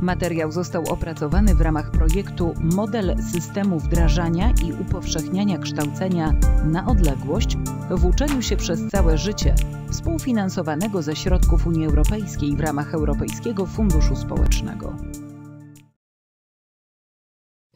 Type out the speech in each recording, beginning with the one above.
Materiał został opracowany w ramach projektu Model systemu wdrażania i upowszechniania kształcenia na odległość w uczeniu się przez całe życie, współfinansowanego ze środków Unii Europejskiej w ramach Europejskiego Funduszu Społecznego.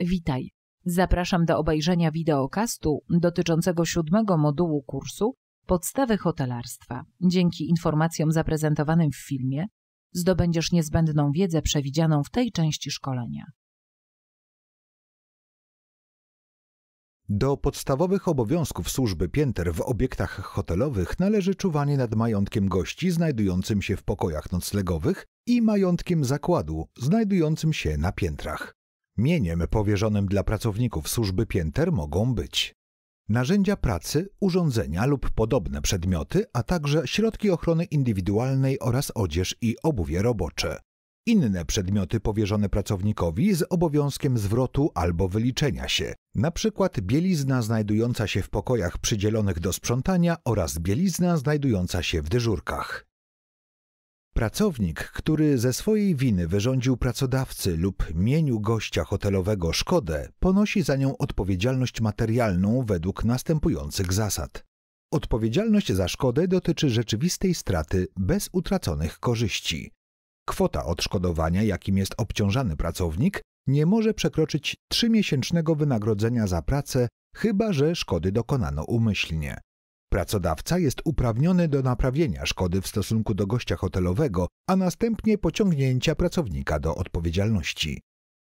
Witaj. Zapraszam do obejrzenia wideokastu dotyczącego siódmego modułu kursu Podstawy hotelarstwa. Dzięki informacjom zaprezentowanym w filmie zdobędziesz niezbędną wiedzę przewidzianą w tej części szkolenia. Do podstawowych obowiązków służby pięter w obiektach hotelowych należy czuwanie nad majątkiem gości znajdującym się w pokojach noclegowych i majątkiem zakładu znajdującym się na piętrach. Mieniem powierzonym dla pracowników służby pięter mogą być narzędzia pracy, urządzenia lub podobne przedmioty, a także środki ochrony indywidualnej oraz odzież i obuwie robocze. Inne przedmioty powierzone pracownikowi z obowiązkiem zwrotu albo wyliczenia się, np. bielizna znajdująca się w pokojach przydzielonych do sprzątania oraz bielizna znajdująca się w dyżurkach. Pracownik, który ze swojej winy wyrządził pracodawcy lub mieniu gościa hotelowego szkodę, ponosi za nią odpowiedzialność materialną według następujących zasad. Odpowiedzialność za szkodę dotyczy rzeczywistej straty bez utraconych korzyści. Kwota odszkodowania, jakim jest obciążany pracownik, nie może przekroczyć miesięcznego wynagrodzenia za pracę, chyba że szkody dokonano umyślnie. Pracodawca jest uprawniony do naprawienia szkody w stosunku do gościa hotelowego, a następnie pociągnięcia pracownika do odpowiedzialności.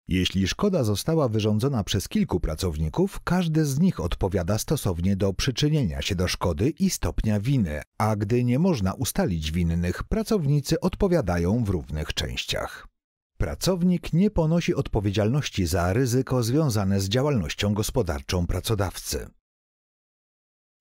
Jeśli szkoda została wyrządzona przez kilku pracowników, każdy z nich odpowiada stosownie do przyczynienia się do szkody i stopnia winy, a gdy nie można ustalić winnych, pracownicy odpowiadają w równych częściach. Pracownik nie ponosi odpowiedzialności za ryzyko związane z działalnością gospodarczą pracodawcy.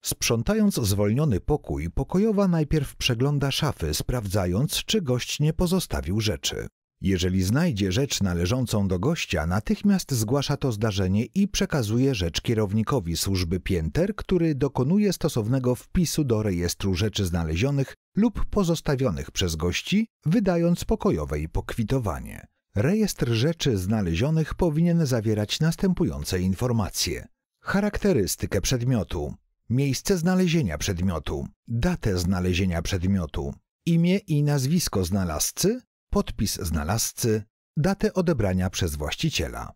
Sprzątając zwolniony pokój, pokojowa najpierw przegląda szafy, sprawdzając, czy gość nie pozostawił rzeczy. Jeżeli znajdzie rzecz należącą do gościa, natychmiast zgłasza to zdarzenie i przekazuje rzecz kierownikowi służby pięter, który dokonuje stosownego wpisu do rejestru rzeczy znalezionych lub pozostawionych przez gości, wydając pokojowej pokwitowanie. Rejestr rzeczy znalezionych powinien zawierać następujące informacje: charakterystykę przedmiotu, miejsce znalezienia przedmiotu, datę znalezienia przedmiotu, imię i nazwisko znalazcy, podpis znalazcy, datę odebrania przez właściciela.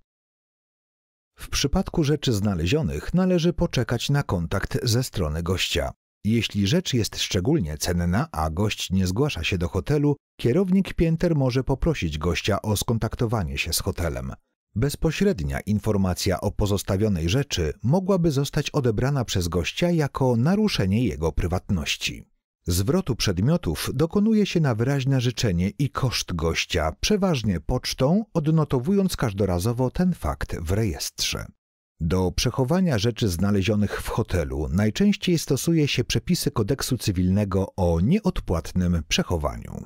W przypadku rzeczy znalezionych należy poczekać na kontakt ze strony gościa. Jeśli rzecz jest szczególnie cenna, a gość nie zgłasza się do hotelu, kierownik pięter może poprosić gościa o skontaktowanie się z hotelem. Bezpośrednia informacja o pozostawionej rzeczy mogłaby zostać odebrana przez gościa jako naruszenie jego prywatności. Zwrotu przedmiotów dokonuje się na wyraźne życzenie i koszt gościa, przeważnie pocztą, odnotowując każdorazowo ten fakt w rejestrze. Do przechowania rzeczy znalezionych w hotelu najczęściej stosuje się przepisy kodeksu cywilnego o nieodpłatnym przechowaniu.